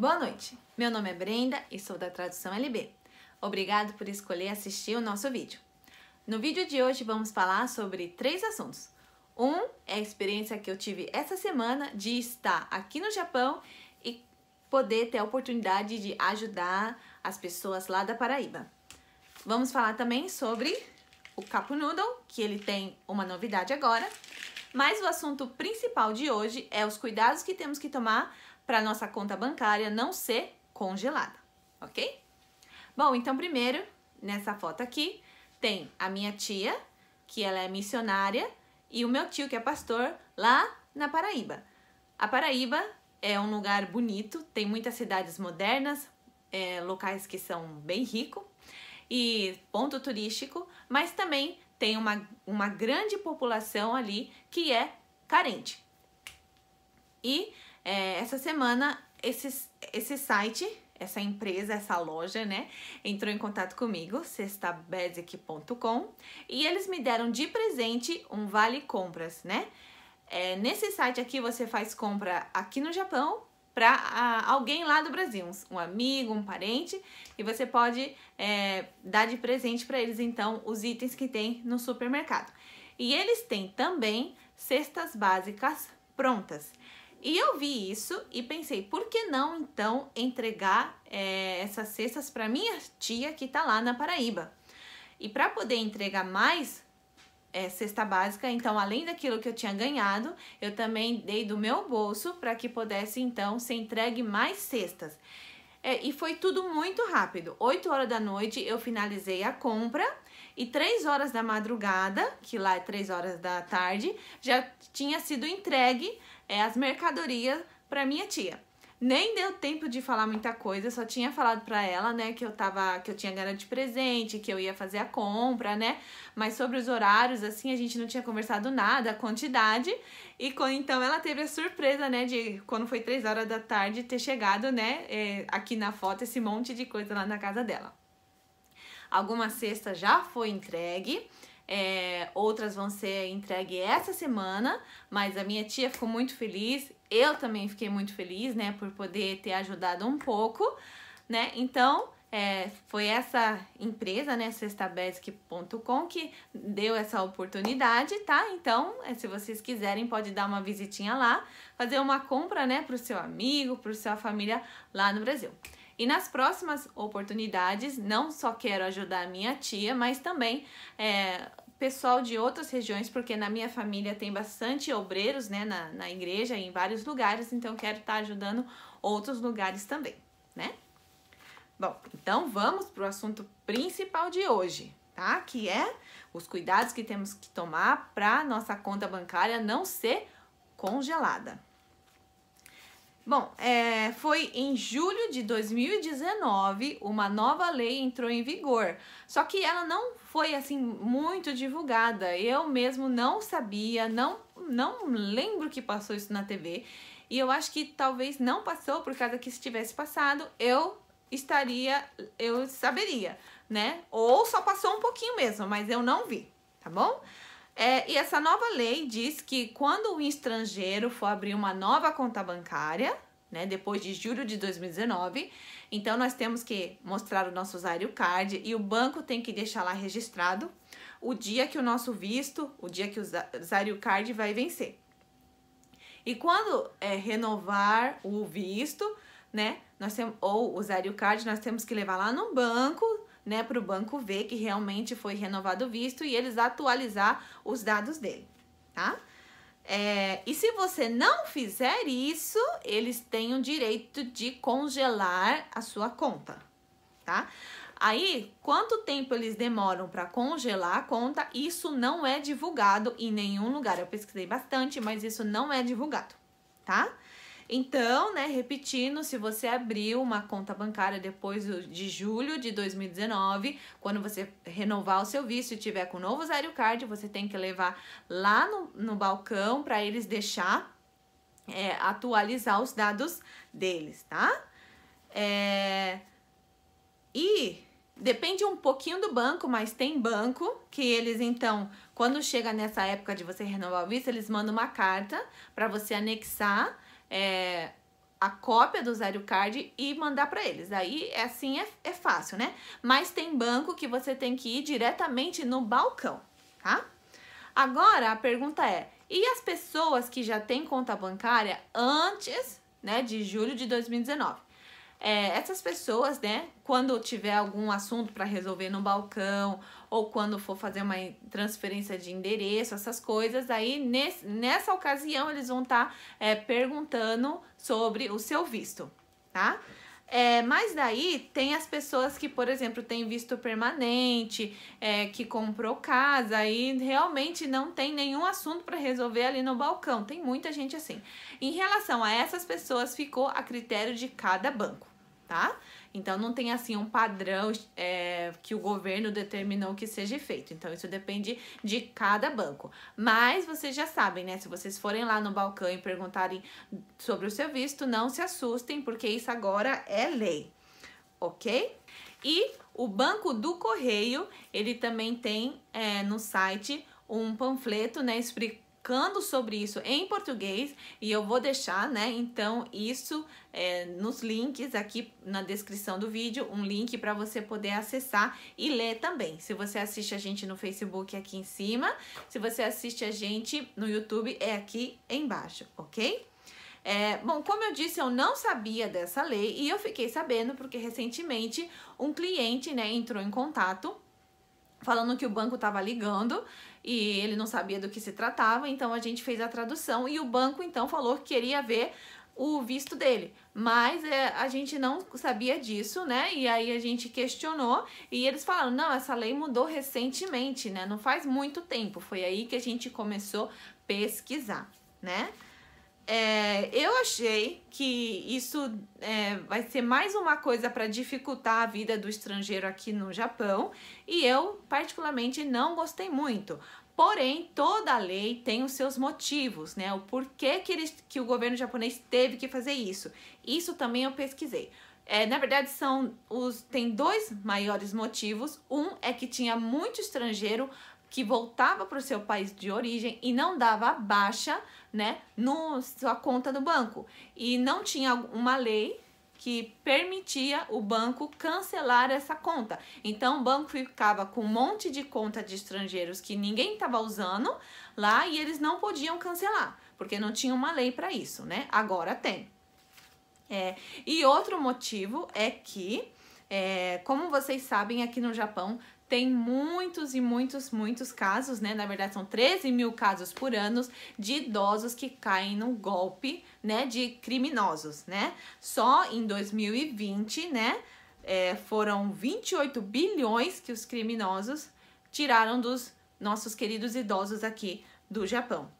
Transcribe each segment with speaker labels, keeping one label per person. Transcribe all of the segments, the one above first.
Speaker 1: Boa noite, meu nome é Brenda e sou da Tradução LB. Obrigado por escolher assistir o nosso vídeo. No vídeo de hoje vamos falar sobre três assuntos. Um é a experiência que eu tive essa semana de estar aqui no Japão e poder ter a oportunidade de ajudar as pessoas lá da Paraíba. Vamos falar também sobre o Capo Noodle, que ele tem uma novidade agora. Mas o assunto principal de hoje é os cuidados que temos que tomar para nossa conta bancária não ser congelada, ok? Bom, então primeiro, nessa foto aqui, tem a minha tia, que ela é missionária, e o meu tio, que é pastor, lá na Paraíba. A Paraíba é um lugar bonito, tem muitas cidades modernas, é, locais que são bem ricos e ponto turístico, mas também tem uma, uma grande população ali que é carente. E é, essa semana, esse, esse site, essa empresa, essa loja, né, entrou em contato comigo, cestabasic.com, e eles me deram de presente um vale compras, né? É, nesse site aqui você faz compra aqui no Japão para alguém lá do Brasil, um, um amigo, um parente, e você pode é, dar de presente para eles então os itens que tem no supermercado. E eles têm também cestas básicas prontas. E eu vi isso e pensei, por que não então entregar é, essas cestas para minha tia que está lá na Paraíba? E para poder entregar mais é, cesta básica, então além daquilo que eu tinha ganhado, eu também dei do meu bolso para que pudesse então ser entregue mais cestas. É, e foi tudo muito rápido. 8 horas da noite eu finalizei a compra e 3 horas da madrugada, que lá é 3 horas da tarde, já tinha sido entregue é, as mercadorias para minha tia. Nem deu tempo de falar muita coisa, só tinha falado para ela, né, que eu tava, que eu tinha garante presente, que eu ia fazer a compra, né? Mas sobre os horários assim, a gente não tinha conversado nada, a quantidade. E então ela teve a surpresa, né, de quando foi três horas da tarde ter chegado, né, é, aqui na foto esse monte de coisa lá na casa dela. Alguma cesta já foi entregue, é, outras vão ser entregue essa semana, mas a minha tia ficou muito feliz, eu também fiquei muito feliz, né, por poder ter ajudado um pouco, né? Então, é, foi essa empresa, né, cestabesc.com, que deu essa oportunidade, tá? Então, é, se vocês quiserem, pode dar uma visitinha lá, fazer uma compra, né, para o seu amigo, para sua família lá no Brasil. E nas próximas oportunidades, não só quero ajudar a minha tia, mas também é, pessoal de outras regiões, porque na minha família tem bastante obreiros, né, na, na igreja, em vários lugares, então quero estar tá ajudando outros lugares também, né? Bom, então vamos para o assunto principal de hoje, tá? Que é os cuidados que temos que tomar para nossa conta bancária não ser congelada. Bom, é, foi em julho de 2019 uma nova lei entrou em vigor, só que ela não foi assim muito divulgada. Eu mesmo não sabia, não não lembro que passou isso na TV e eu acho que talvez não passou por causa que se tivesse passado eu estaria, eu saberia, né? Ou só passou um pouquinho mesmo, mas eu não vi, tá bom? É, e essa nova lei diz que quando um estrangeiro for abrir uma nova conta bancária, né, depois de julho de 2019, então nós temos que mostrar o nosso usuário card e o banco tem que deixar lá registrado o dia que o nosso visto, o dia que o usuário card vai vencer. E quando é, renovar o visto, né, nós temos ou o o card, nós temos que levar lá no banco né, para o banco ver que realmente foi renovado o visto e eles atualizar os dados dele, tá? É, e se você não fizer isso, eles têm o direito de congelar a sua conta, tá? Aí, quanto tempo eles demoram para congelar a conta? Isso não é divulgado em nenhum lugar. Eu pesquisei bastante, mas isso não é divulgado, tá? Então, né, repetindo, se você abriu uma conta bancária depois de julho de 2019, quando você renovar o seu visto e tiver com o novo Zario Card, você tem que levar lá no, no balcão para eles deixar é, atualizar os dados deles, tá? É... E depende um pouquinho do banco, mas tem banco que eles então, quando chega nessa época de você renovar o visto, eles mandam uma carta para você anexar é, a cópia do usuário Card e mandar para eles. Aí, é assim, é, é fácil, né? Mas tem banco que você tem que ir diretamente no balcão, tá? Agora, a pergunta é, e as pessoas que já têm conta bancária antes né, de julho de 2019? É, essas pessoas, né, quando tiver algum assunto para resolver no balcão ou quando for fazer uma transferência de endereço, essas coisas, aí nesse, nessa ocasião eles vão estar tá, é, perguntando sobre o seu visto, tá? É, mas daí tem as pessoas que, por exemplo, tem visto permanente, é, que comprou casa e realmente não tem nenhum assunto para resolver ali no balcão. Tem muita gente assim. Em relação a essas pessoas, ficou a critério de cada banco tá? Então não tem assim um padrão é, que o governo determinou que seja feito. Então isso depende de cada banco. Mas vocês já sabem, né? Se vocês forem lá no balcão e perguntarem sobre o seu visto, não se assustem, porque isso agora é lei, ok? E o Banco do Correio, ele também tem é, no site um panfleto, né, explicando colocando sobre isso em português e eu vou deixar, né? Então, isso é, nos links aqui na descrição do vídeo, um link para você poder acessar e ler também. Se você assiste a gente no Facebook, aqui em cima. Se você assiste a gente no YouTube, é aqui embaixo, ok? É, bom, como eu disse, eu não sabia dessa lei e eu fiquei sabendo porque recentemente um cliente né, entrou em contato falando que o banco estava ligando e ele não sabia do que se tratava, então a gente fez a tradução e o banco então falou que queria ver o visto dele, mas é, a gente não sabia disso, né? E aí a gente questionou e eles falaram: não, essa lei mudou recentemente, né? Não faz muito tempo. Foi aí que a gente começou a pesquisar, né? É, eu achei que isso é, vai ser mais uma coisa para dificultar a vida do estrangeiro aqui no Japão e eu, particularmente, não gostei muito. Porém, toda lei tem os seus motivos, né? O porquê que, eles, que o governo japonês teve que fazer isso. Isso também eu pesquisei. É, na verdade, são os, tem dois maiores motivos. Um é que tinha muito estrangeiro que voltava para o seu país de origem e não dava baixa, né, no sua conta do banco. E não tinha uma lei que permitia o banco cancelar essa conta. Então o banco ficava com um monte de conta de estrangeiros que ninguém estava usando lá e eles não podiam cancelar, porque não tinha uma lei para isso, né? Agora tem. É, e outro motivo é que, é, como vocês sabem, aqui no Japão tem muitos e muitos, muitos casos, né? Na verdade, são 13 mil casos por ano de idosos que caem no golpe, né? De criminosos, né? Só em 2020, né? É, foram 28 bilhões que os criminosos tiraram dos nossos queridos idosos aqui do Japão.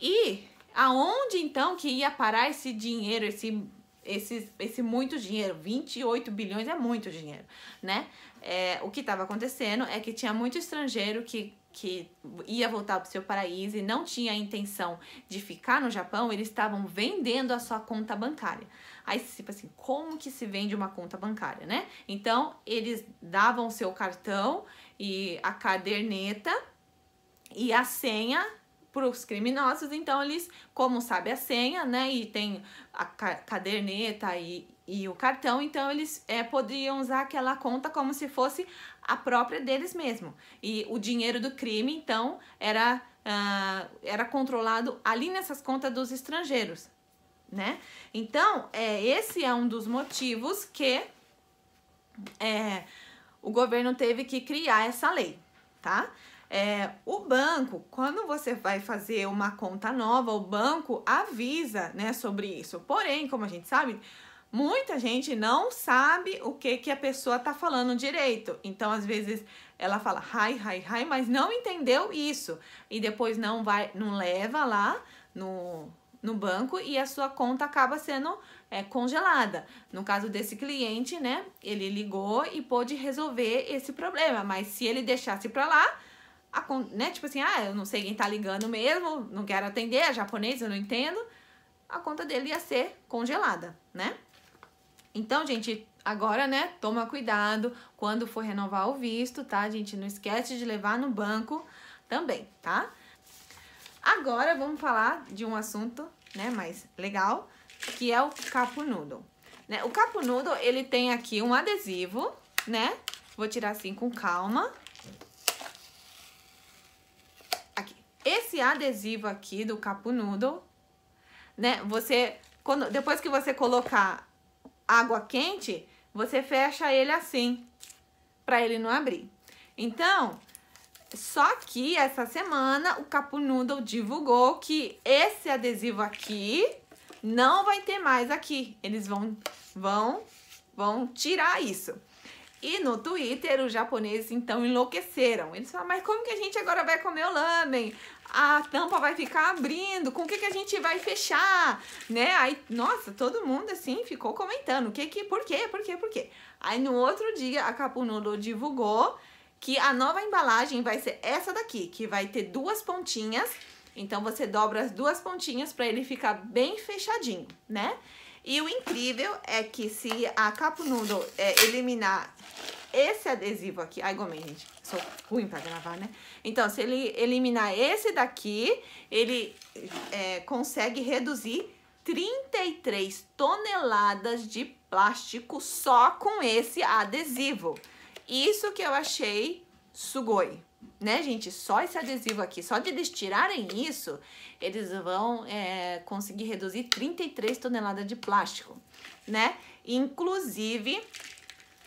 Speaker 1: E aonde então que ia parar esse dinheiro, esse, esse, esse muito dinheiro? 28 bilhões é muito dinheiro, né? é, o que estava acontecendo é que tinha muito estrangeiro que que ia voltar para o seu paraíso e não tinha a intenção de ficar no Japão, eles estavam vendendo a sua conta bancária. Aí tipo assim, como que se vende uma conta bancária, né? Então eles davam o seu cartão e a caderneta e a senha para os criminosos, então eles, como sabe a senha, né, e tem a caderneta e, e o cartão, então eles é, poderiam usar aquela conta como se fosse a própria deles mesmo. E o dinheiro do crime, então, era, ah, era controlado ali nessas contas dos estrangeiros, né? Então, é, esse é um dos motivos que é, o governo teve que criar essa lei, tá? É, o banco, quando você vai fazer uma conta nova, o banco avisa né, sobre isso. Porém, como a gente sabe, Muita gente não sabe o que, que a pessoa tá falando direito. Então, às vezes, ela fala hi, hi, hi, mas não entendeu isso. E depois não vai, não leva lá no, no banco e a sua conta acaba sendo é, congelada. No caso desse cliente, né, ele ligou e pôde resolver esse problema, mas se ele deixasse para lá, a, né, tipo assim, ah, eu não sei quem tá ligando mesmo, não quero atender, é japonês, eu não entendo, a conta dele ia ser congelada, né? Então, gente, agora, né, toma cuidado quando for renovar o visto, tá, gente? Não esquece de levar no banco também, tá? Agora vamos falar de um assunto, né, mais legal, que é o capo noodle. Né? O capo noodle, ele tem aqui um adesivo, né? Vou tirar assim com calma. Aqui. Esse adesivo aqui do capo noodle, né? Você, quando, depois que você colocar água quente, você fecha ele assim, para ele não abrir. Então, só que essa semana o Capu Noodle divulgou que esse adesivo aqui não vai ter mais aqui. Eles vão, vão, vão tirar isso. E no Twitter, os japoneses então enlouqueceram. Eles falaram, mas como que a gente agora vai comer o lamen? a tampa vai ficar abrindo, com o que, que a gente vai fechar, né? Aí, nossa, todo mundo assim ficou comentando, o que que, por quê, por quê, por quê. Aí no outro dia a Capunudo divulgou que a nova embalagem vai ser essa daqui, que vai ter duas pontinhas, então você dobra as duas pontinhas para ele ficar bem fechadinho, né? E o incrível é que se a Capo Noodle é, eliminar esse adesivo aqui... Ai, gomei, gente. Sou ruim pra gravar, né? Então, se ele eliminar esse daqui, ele é, consegue reduzir 33 toneladas de plástico só com esse adesivo. Isso que eu achei sugoi né, gente? Só esse adesivo aqui, só de eles tirarem isso, eles vão é, conseguir reduzir 33 toneladas de plástico, né? Inclusive,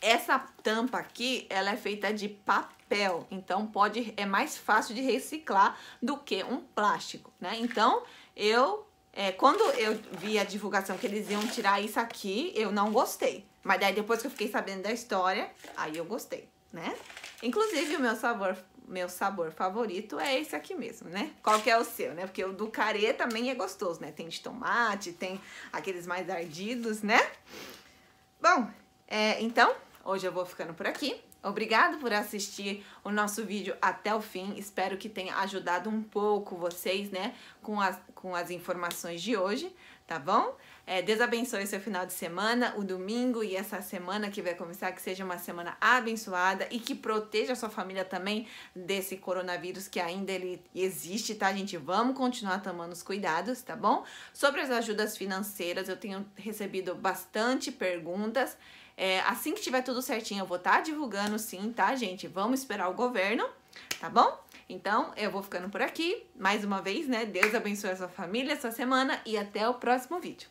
Speaker 1: essa tampa aqui, ela é feita de papel, então pode é mais fácil de reciclar do que um plástico, né? Então, eu é, quando eu vi a divulgação que eles iam tirar isso aqui, eu não gostei. Mas daí depois que eu fiquei sabendo da história, aí eu gostei, né? Inclusive o meu sabor meu sabor favorito é esse aqui mesmo, né? Qual que é o seu, né? Porque o do carê também é gostoso, né? Tem de tomate, tem aqueles mais ardidos, né? Bom, é, então, hoje eu vou ficando por aqui. Obrigado por assistir o nosso vídeo até o fim. Espero que tenha ajudado um pouco vocês, né? Com as, com as informações de hoje, tá bom? É, Deus abençoe seu final de semana, o domingo e essa semana que vai começar, que seja uma semana abençoada e que proteja a sua família também desse coronavírus que ainda ele existe, tá, gente? Vamos continuar tomando os cuidados, tá bom? Sobre as ajudas financeiras, eu tenho recebido bastante perguntas. É, assim que tiver tudo certinho, eu vou estar tá divulgando sim, tá, gente? Vamos esperar o governo, tá bom? Então, eu vou ficando por aqui. Mais uma vez, né? Deus abençoe a sua família, a sua semana e até o próximo vídeo.